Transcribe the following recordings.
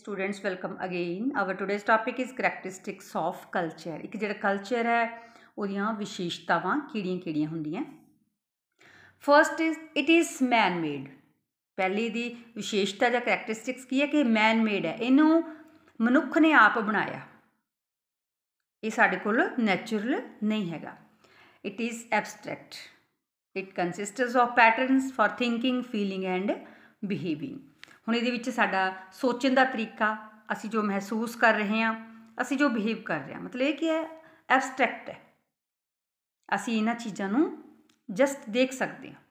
Students welcome again our today's topic is characteristics of culture ਇੱਕ ਜਿਹੜਾ culture ਹੈ ਉਹਦੀਆਂ ਵਿਸ਼ੇਸ਼ਤਾਵਾਂ ਕਿਹੜੀਆਂ-ਕਿਹੜੀਆਂ ਹੁੰਦੀਆਂ first is it is man made ਪਹਿਲੀ ਦੀ ਵਿਸ਼ੇਸ਼ਤਾ ਜਾਂ ਕੈਰੈਕਟਰਿਸਟਿਕਸ ਕੀ ਹੈ ਕਿ ਮੈਨ ਮੇਡ ਹੈ ਇਹਨੂੰ ਮਨੁੱਖ ਨੇ ਆਪ ਬਣਾਇਆ ਇਹ ਸਾਡੇ ਕੋਲ ਨੇਚਰਲ ਨਹੀਂ ਹੈਗਾ it is abstract it consists of patterns for thinking feeling and behaving ਹੁਣ ਇਹਦੇ ਵਿੱਚ ਸਾਡਾ ਸੋਚਣ ਦਾ ਤਰੀਕਾ ਅਸੀਂ ਜੋ ਮਹਿਸੂਸ ਕਰ ਰਹੇ ਹਾਂ ਅਸੀਂ ਜੋ ਬਿਹੇਵ ਕਰ ਰਹੇ ਹਾਂ ਮਤਲਬ ਇਹ ਕੀ ਹੈ ਐਬਸਟ੍ਰੈਕਟ ਹੈ ਅਸੀਂ ਇਹਨਾਂ ਚੀਜ਼ਾਂ ਨੂੰ ਜਸਟ ਦੇਖ ਸਕਦੇ ਹਾਂ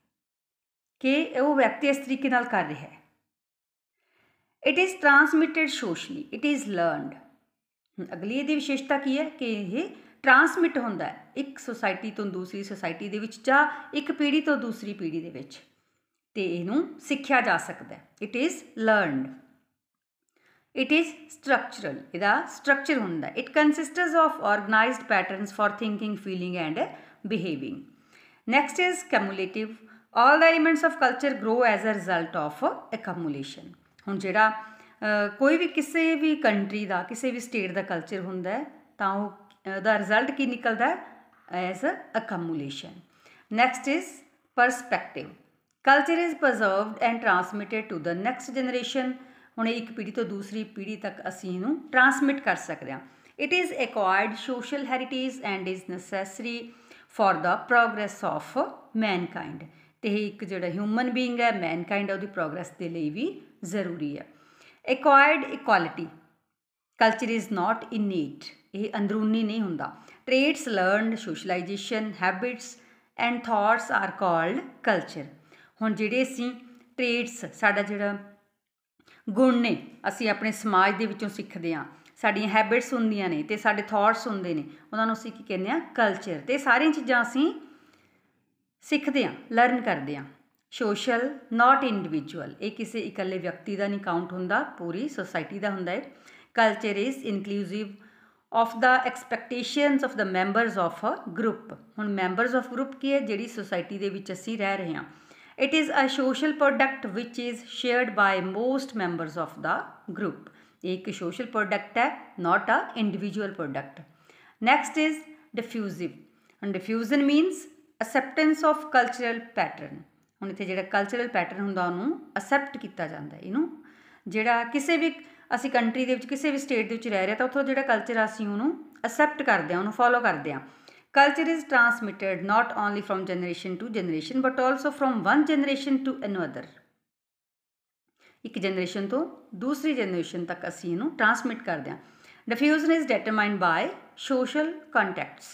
ਕਿ ਉਹ ਵਿਅਕਤੀ ਇਸ ਤਰੀਕੇ ਨਾਲ ਕਰ ਰਿਹਾ ਹੈ it is transmitted socially it is learned ਅਗਲੀ ਇਹਦੀ ਵਿਸ਼ੇਸ਼ਤਾ ਕੀ ਹੈ ਕਿ ਇਹ ਟ੍ਰਾਂਸਮਿਟ ਹੁੰਦਾ ਹੈ ਇੱਕ ਸੋਸਾਇਟੀ ਤੋਂ ਦੂਸਰੀ ਸੋਸਾਇਟੀ ਦੇ ਵਿੱਚ ਜਾਂ ਇੱਕ ਪੀੜ੍ਹੀ ਤੋਂ ਦੂਸਰੀ ਪੀੜ੍ਹੀ ਦੇ ਵਿੱਚ ਤੇ ਇਹਨੂੰ ਸਿੱਖਿਆ ਜਾ ਸਕਦਾ ਹੈ it is learned it is structural ਇਹਦਾ ਸਟਰਕਚਰ ਹੁੰਦਾ it consists of organised patterns for thinking feeling and behaving next is cumulative all the elements of culture grow as a result of accumulation ਹੁਣ ਜਿਹੜਾ ਕੋਈ ਵੀ ਕਿਸੇ ਵੀ country ਦਾ ਕਿਸੇ ਵੀ state ਦਾ culture ਹੁੰਦਾ ਹੈ ਤਾਂ ਉਹ ਦਾ ਰਿਜ਼ਲਟ ਕੀ ਨਿਕਲਦਾ ਹੈ as a accumulation next is perspective culture is preserved and transmitted to the next generation ਹੁਣ ਇੱਕ ਪੀੜ੍ਹੀ ਤੋਂ ਦੂਸਰੀ ਪੀੜ੍ਹੀ ਤੱਕ ਅਸੀਂ ਇਹਨੂੰ ਟ੍ਰਾਂਸਮਿਟ ਕਰ ਸਕਦੇ ਹਾਂ it is acquired social heritage and is necessary for the progress of mankind ਤੇ ਇਹ ਇੱਕ ਜਿਹੜਾ ਹਿਊਮਨ ਬੀਇੰਗ ਹੈ ਮੈਨਕਾਈਂਡ ਉਹਦੀ ਪ੍ਰੋਗਰੈਸ ਦੇ ਲਈ ਵੀ ਜ਼ਰੂਰੀ ਹੈ acquired equality culture is not innate ਇਹ ਅੰਦਰੂਨੀ ਨਹੀਂ ਹੁੰਦਾ traits learned socialisation habits and thoughts are called culture ਹੁਣ ਜਿਹੜੇ ਅਸੀਂ ਟ੍ਰੇਟਸ ਸਾਡਾ ਜਿਹੜਾ ਗੁਣ ਨੇ ਅਸੀਂ ਆਪਣੇ ਸਮਾਜ ਦੇ ਵਿੱਚੋਂ ਸਿੱਖਦੇ ਹਾਂ ਸਾਡੀਆਂ ਹੈਬਿਟਸ ਹੁੰਦੀਆਂ ਨੇ ਤੇ ਸਾਡੇ ਥੌਟਸ ਹੁੰਦੇ ਨੇ ਉਹਨਾਂ ਨੂੰ ਅਸੀਂ ਕੀ ਕਹਿੰਦੇ ਆ ਕਲਚਰ ਤੇ ਸਾਰੀਆਂ ਚੀਜ਼ਾਂ ਅਸੀਂ ਸਿੱਖਦੇ ਆ ਲਰਨ ਕਰਦੇ ਆ ਸੋਸ਼ਲ ਨਾਟ ਇੰਡੀਵਿਜੂਅਲ ਇਹ ਕਿਸੇ ਇਕੱਲੇ ਵਿਅਕਤੀ ਦਾ ਨਹੀਂ ਕਾਊਂਟ ਹੁੰਦਾ ਪੂਰੀ ਸੋਸਾਇਟੀ ਦਾ ਹੁੰਦਾ ਹੈ culture is inclusive of the expectations of the members of a group ਹੁਣ ਮੈਂਬਰਸ ਆਫ ਗਰੁੱਪ ਕੀ ਹੈ ਜਿਹੜੀ ਸੋਸਾਇਟੀ ਦੇ ਵਿੱਚ ਅਸੀਂ ਰਹਿ ਰਹੇ ਹਾਂ It is a social product which is shared by most members of the group. ek social product hai not a individual product. Next is diffusive. And diffusion means acceptance of cultural pattern. hun ਹੁਣ jehda cultural pattern hunda ਹੁੰਦਾ accept kita janda hai inu jehda kise ਵੀ asi country de vich kise ਵੀ state de vich reh reha ta ਉੱਥੋਂ jehda culture asi ਉਹਨੂੰ accept karde ha ਉਹਨੂੰ follow karde ha Culture is transmitted not only from generation to generation but also from one generation to another. एक generation तो दूसरी generation तक असी इनू transmit कर दें diffusion is determined by social contacts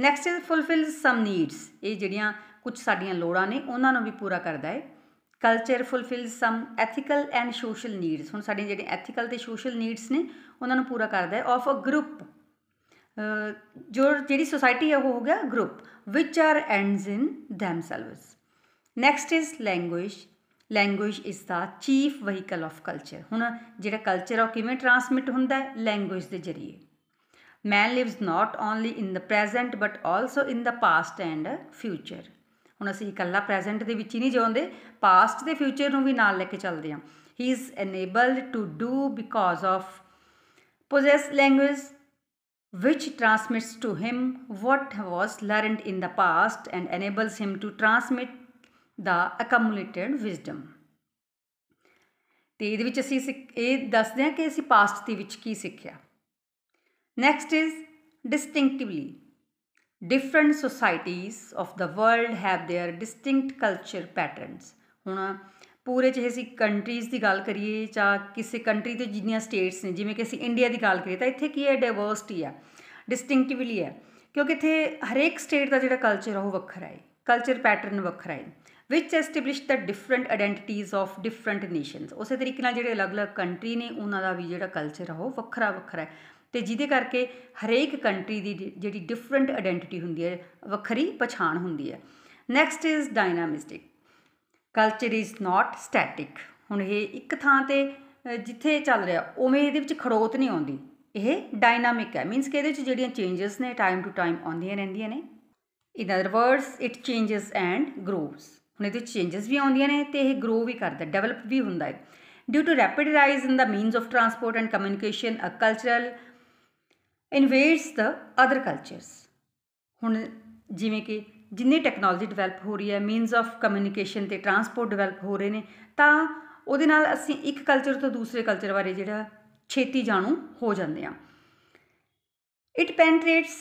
next is fulfil some needs ਇਹ ਜਿਹੜੀਆਂ ਕੁਝ ਸਾਡੀਆਂ ਲੋੜਾਂ ਨੇ ਉਹਨਾਂ ਨੂੰ ਵੀ ਪੂਰਾ ਕਰਦਾ ਹੈ culture fulfil some ethical and social needs ਹੁਣ ਸਾਡੀਆਂ ਜਿਹੜੀਆਂ ਐਥੀਕਲ ਤੇ ਸੋਸ਼ਲ ਨੀਡਸ ਨੇ ਉਹਨਾਂ ਨੂੰ ਪੂਰਾ ਕਰਦਾ ਹੈ ਆਫ ਅ ਗਰੁੱਪ ਜੋ ਜਿਹੜੀ ਸੋਸਾਇਟੀ ਹੈ ਉਹ ਹੋ ਗਿਆ ਗਰੁੱਪ ਵਿਚ are ends in themselves next is language language is the chief vehicle of culture ਹੁਣ ਜਿਹੜਾ ਕਲਚਰ ਆ ਕਿਵੇਂ ਟਰਾਂਸਮਿਟ ਹੁੰਦਾ ਹੈ ਲੈਂਗੁਏਜ ਦੇ ਜ਼ਰੀਏ man lives not only in the present but also in the past and future ਹੁਣ ਅਸੀਂ ਇਕੱਲਾ ਪ੍ਰੈਜ਼ੈਂਟ ਦੇ ਵਿੱਚ ਹੀ ਨਹੀਂ ਜਿਉਂਦੇ ਪਾਸਟ ਤੇ ਫਿਊਚਰ ਨੂੰ ਵੀ ਨਾਲ ਲੈ ਕੇ ਚੱਲਦੇ ਹਾਂ he is enabled to do because of possess language which transmits to him what was learned in the past and enables him to transmit the accumulated wisdom ਤੇ ਇਹਦੇ ਵਿੱਚ ਅਸੀਂ ਇਹ ਦੱਸਦੇ ਹਾਂ ਕਿ ਅਸੀਂ ਪਾਸਟ ਦੇ ਵਿੱਚ ਕੀ distinctively different societies of the world have their distinct culture patterns ਹੁਣ ਪੂਰੇ ਚਾਹੇ ਅਸੀਂ ਕੰਟਰੀਜ਼ ਦੀ ਗੱਲ ਕਰੀਏ ਜਾਂ ਕਿਸੇ ਕੰਟਰੀ ਦੇ ਜਿੰਨੀਆਂ ਸਟੇਟਸ ਨੇ ਜਿਵੇਂ ਕਿ ਅਸੀਂ ਇੰਡੀਆ ਦੀ ਗੱਲ ਕਰੀਏ ਤਾਂ ਇੱਥੇ ਕੀ ਹੈ ਡਾਈਵਰਸਿਟੀ ਆ ਡਿਸਟਿੰਕਟਿਵਲੀ ਹੈ ਕਿਉਂਕਿ ਇੱਥੇ ਹਰੇਕ ਸਟੇਟ ਦਾ ਜਿਹੜਾ ਕਲਚਰ ਆ ਉਹ ਵੱਖਰਾ ਹੈ ਕਲਚਰ ਪੈਟਰਨ ਵੱਖਰਾ ਹੈ which establish the different identities of different nations ਉਸੇ ਤਰੀਕੇ ਨਾਲ ਜਿਹੜੇ ਅਲੱਗ-ਅਲੱਗ ਕੰਟਰੀ ਨੇ ਉਹਨਾਂ ਦਾ ਵੀ ਜਿਹੜਾ ਕਲਚਰ ਆ ਉਹ ਵੱਖਰਾ-ਵੱਖਰਾ ਹੈ ਤੇ ਜਿਹਦੇ ਕਰਕੇ ਹਰੇਕ ਕੰਟਰੀ ਦੀ ਜਿਹੜੀ ਡਿਫਰੈਂਟ ਆਇਡੈਂਟੀਟੀ ਹੁੰਦੀ ਹੈ ਵੱਖਰੀ ਪਛਾਣ ਹੁੰਦੀ ਹੈ next is dynamic culture is not static ਹੁਣ ਇਹ ਇੱਕ ਥਾਂ ਤੇ ਜਿੱਥੇ ਚੱਲ ਰਿਹਾ ਉਵੇਂ ਇਹਦੇ ਵਿੱਚ ਖੜੋਤ ਨਹੀਂ ਆਉਂਦੀ ਇਹ ਡਾਇਨਾਮਿਕ ਹੈ ਮੀਨਸ ਕਿ ਇਹਦੇ ਵਿੱਚ ਜਿਹੜੀਆਂ ਚੇਂजेस ਨੇ ਟਾਈਮ ਟੂ ਟਾਈਮ ਆਉਂਦੀਆਂ ਰਹਿੰਦੀਆਂ ਨੇ in other words it changes and grows ਹੁਣ ਇਹਦੇ ਵਿੱਚ ਚੇਂजेस ਵੀ ਆਉਂਦੀਆਂ ਨੇ ਤੇ ਇਹ ਗਰੋ ਵੀ ਕਰਦਾ ਡਿਵੈਲਪ ਵੀ ਹੁੰਦਾ ਹੈ due to rapid rise in the means of transport and communication a cultural invades the other cultures ਹੁਣ ਜਿਵੇਂ ਕਿ ਜਿੰਨੀ ਟੈਕਨੋਲੋਜੀ ਡਿਵੈਲਪ ਹੋ ਰਹੀ ਹੈ ਮੀਨਸ ਆਫ ਕਮਿਊਨੀਕੇਸ਼ਨ ਤੇ ਟਰਾਂਸਪੋਰਟ ਡਿਵੈਲਪ ਹੋ ਰਹੇ ਨੇ ਤਾਂ ਉਹਦੇ ਨਾਲ ਅਸੀਂ ਇੱਕ ਕਲਚਰ ਤੋਂ ਦੂਸਰੇ ਕਲਚਰ ਬਾਰੇ ਜਿਹੜਾ ਛੇਤੀ ਜਾਣੂ ਹੋ ਜਾਂਦੇ ਆ it penetrates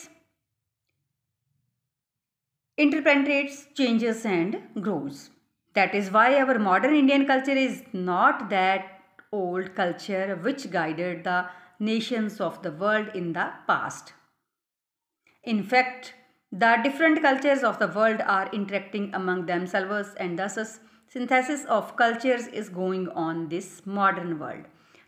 interpenetrates changes and grows that is why our modern Indian culture is not that old culture which guided the nations of the world in the past in fact The different cultures of the world are interacting among themselves and thus synthesis of cultures is going on this modern world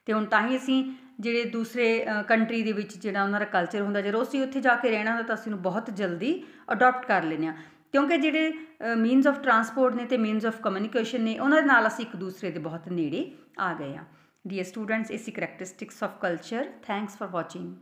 ਤੇ ਹੁਣ ਤਾਂ ਹੀ ਅਸੀਂ ਜਿਹੜੇ ਦੂਸਰੇ country ਦੇ ਵਿੱਚ ਜਿਹੜਾ ਉਹਨਾਂ ਦਾ ਕਲਚਰ ਹੁੰਦਾ ਜੇ ਅਸੀਂ ਉੱਥੇ ਜਾ ਕੇ ਰਹਿਣਾ ਹੁੰਦਾ ਤਾਂ ਅਸੀਂ ਨੂੰ ਬਹੁਤ ਜਲਦੀ ਅਡਾਪਟ ਕਰ ਲੈਂਦੇ ਆ ਕਿਉਂਕਿ ਜਿਹੜੇ ਮੀਨਸ ਆਫ ਟਰਾਂਸਪੋਰਟ ਨੇ ਤੇ ਮੀਨਸ ਆਫ ਕਮਿਊਨੀਕੇਸ਼ਨ ਨੇ ਉਹਨਾਂ ਦੇ ਨਾਲ ਅਸੀਂ ਇੱਕ ਦੂਸਰੇ ਦੇ ਬਹੁਤ ਨੇੜੇ ਆ ਗਏ ਆ dear students these characteristics of culture thanks for watching